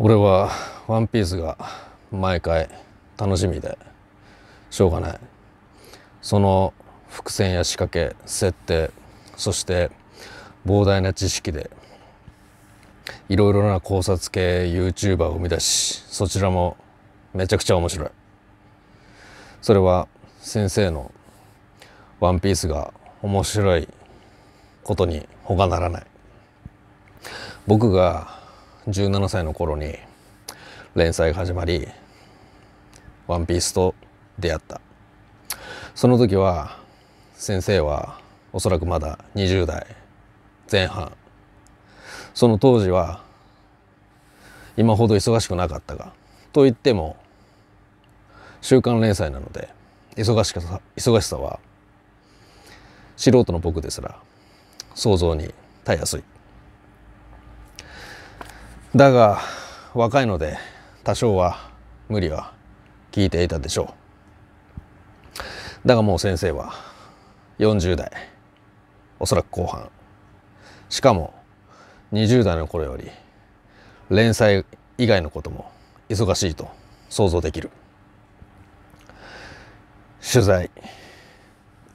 俺は「ワンピースが毎回楽しみでしょうがないその伏線や仕掛け設定そして膨大な知識でいろいろな考察系 YouTuber を生み出しそちらもめちゃくちゃ面白いそれは先生の「ワンピースが面白いことに他ならない僕が17歳の頃に連載が始まり「ワンピースと出会ったその時は先生はおそらくまだ20代前半その当時は今ほど忙しくなかったがといっても週刊連載なので忙しさ忙しさは素人の僕ですら想像に耐えやすいだが若いので多少は無理は聞いていたでしょうだがもう先生は40代おそらく後半しかも20代の頃より連載以外のことも忙しいと想像できる取材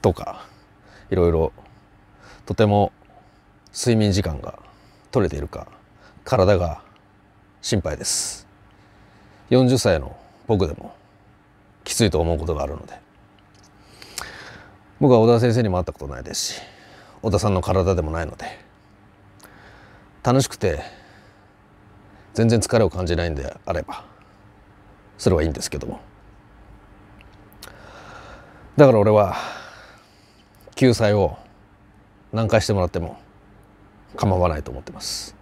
とかいろいろとても睡眠時間が取れているか体が心配です40歳の僕でもきついと思うことがあるので僕は小田先生にも会ったことないですし小田さんの体でもないので楽しくて全然疲れを感じないんであればそれはいいんですけどもだから俺は救済を何回してもらっても構わないと思ってます。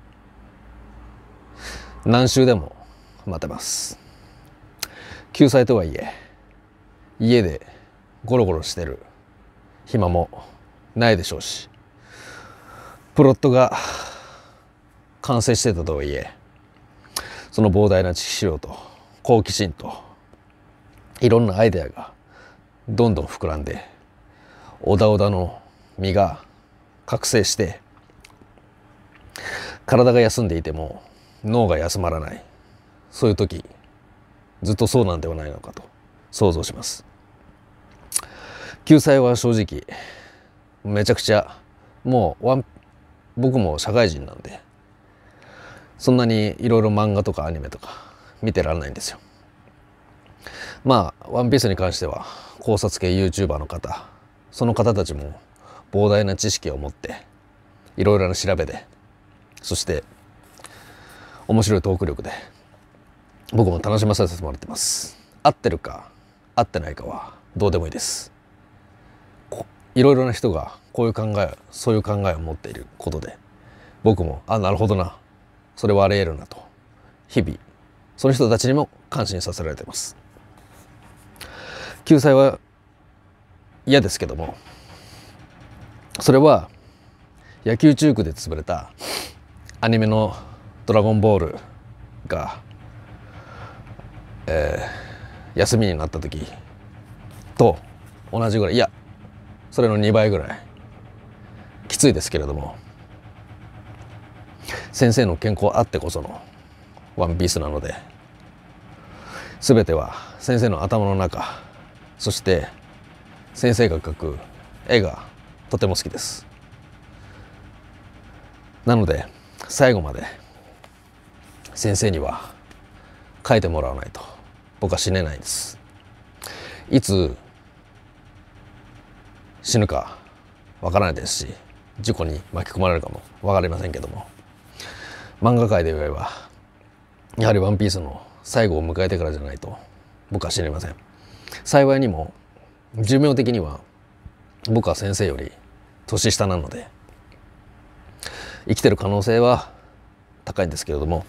何週でも待てます救済とはいえ家でゴロゴロしてる暇もないでしょうしプロットが完成してたとはいえその膨大な知識量と好奇心といろんなアイデアがどんどん膨らんでおだおだの身が覚醒して体が休んでいても脳が休まらないそういう時ずっとそうなんではないのかと想像します救済は正直めちゃくちゃもう僕も社会人なんでそんなにいろいろ漫画とかアニメとか見てらんないんですよまあ「ワンピースに関しては考察系 YouTuber の方その方たちも膨大な知識を持っていろいろな調べでそして面白いトーク力で僕も楽しませさせてもらってます合ってるか合ってないかはどうでもいいですいろいろな人がこういう考えそういう考えを持っていることで僕もあなるほどなそれはあり得るなと日々その人たちにも感心させられてます救済は嫌ですけどもそれは野球中区で潰れたアニメのドラゴンボールが」えー、休みになった時と同じぐらいいやそれの2倍ぐらいきついですけれども先生の健康あってこそのワンピースなので全ては先生の頭の中そして先生が描く絵がとても好きですなので最後まで先生には書いてもらわないと僕は死ねないんですいつ死ぬかわからないですし事故に巻き込まれるかも分かりませんけども漫画界で言えばやはり「ワンピースの最後を迎えてからじゃないと僕は知りません幸いにも寿命的には僕は先生より年下なので生きてる可能性は高いんですけれども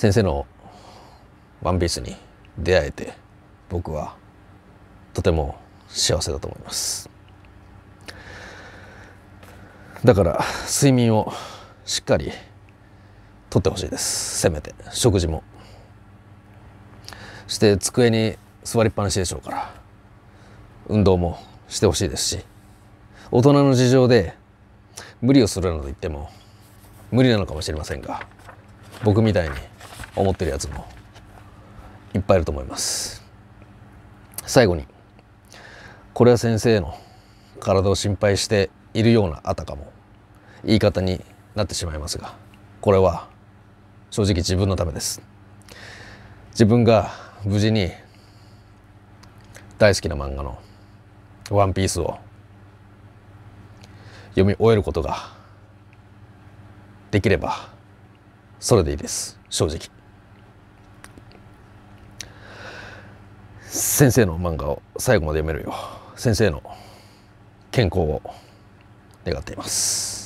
先生のワンピースに出会えて僕はとても幸せだと思いますだから睡眠をしっかりとってほしいですせめて食事もして机に座りっぱなしでしょうから運動もしてほしいですし大人の事情で無理をするなど言っても無理なのかもしれませんが僕みたいに思ってるやつもいっぱいいると思います最後にこれは先生の体を心配しているようなあたかも言い方になってしまいますがこれは正直自分のためです自分が無事に大好きな漫画の「ワンピースを読み終えることができればそれでいいです正直。先生の漫画を最後まで読めるよう先生の健康を願っています。